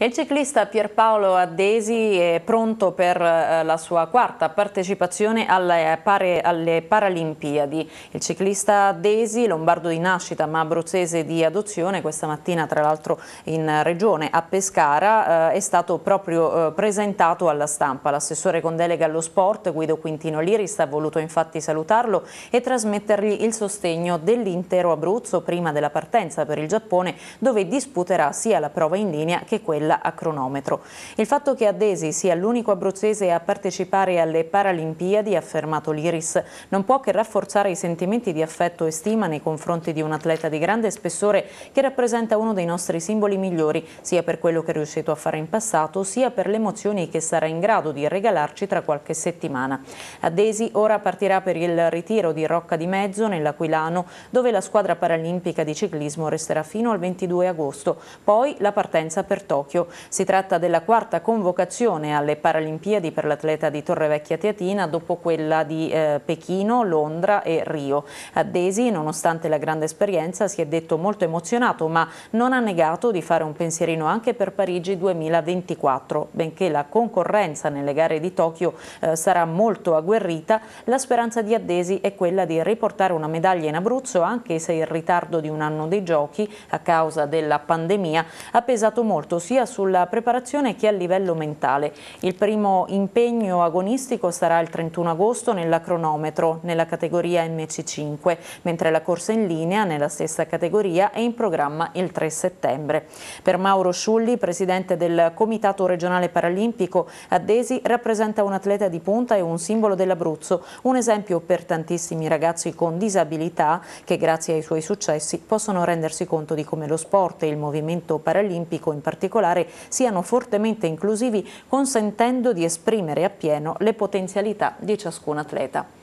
Il ciclista Pierpaolo Addesi è pronto per eh, la sua quarta partecipazione alle, alle, Paralimpiadi. Il ciclista Addesi, lombardo di nascita ma abruzzese di adozione, questa mattina tra l'altro in regione a Pescara, eh, è stato proprio eh, presentato alla stampa. L'assessore con delega allo sport Guido Quintino Lirista ha voluto infatti salutarlo e trasmettergli il sostegno dell'intero Abruzzo prima della partenza per il Giappone dove disputerà sia la prova in linea che quella a cronometro. Il fatto che Addesi sia l'unico abruzzese a partecipare alle Paralimpiadi, ha affermato l'Iris, non può che rafforzare i sentimenti di affetto e stima nei confronti di un atleta di grande spessore che rappresenta uno dei nostri simboli migliori, sia per quello che è riuscito a fare in passato, sia per le emozioni che sarà in grado di regalarci tra qualche settimana. Addesi ora partirà per il ritiro di Rocca di Mezzo nell'Aquilano, dove la squadra paralimpica di ciclismo resterà fino al 22 agosto, poi la partenza per Tokyo Tokyo. Si tratta della quarta convocazione alle Paralimpiadi per l'atleta di Torrevecchia Teatina dopo quella di eh, Pechino, Londra e Rio. Addesi, nonostante la grande esperienza, si è detto molto emozionato ma non ha negato di fare un pensierino anche per Parigi 2024. Benché la concorrenza nelle gare di Tokyo eh, sarà molto agguerrita, la speranza di Addesi è quella di riportare una medaglia in Abruzzo anche se il ritardo di un anno dei giochi a causa della pandemia ha pesato molto sia sulla preparazione che a livello mentale. Il primo impegno agonistico sarà il 31 agosto nella cronometro, nella categoria MC5, mentre la corsa in linea, nella stessa categoria, è in programma il 3 settembre. Per Mauro Sciulli, presidente del Comitato regionale paralimpico, Addesi rappresenta un atleta di punta e un simbolo dell'Abruzzo, un esempio per tantissimi ragazzi con disabilità che grazie ai suoi successi possono rendersi conto di come lo sport e il movimento paralimpico in particolare parlamentare siano fortemente inclusivi consentendo di esprimere appieno le potenzialità di ciascun atleta.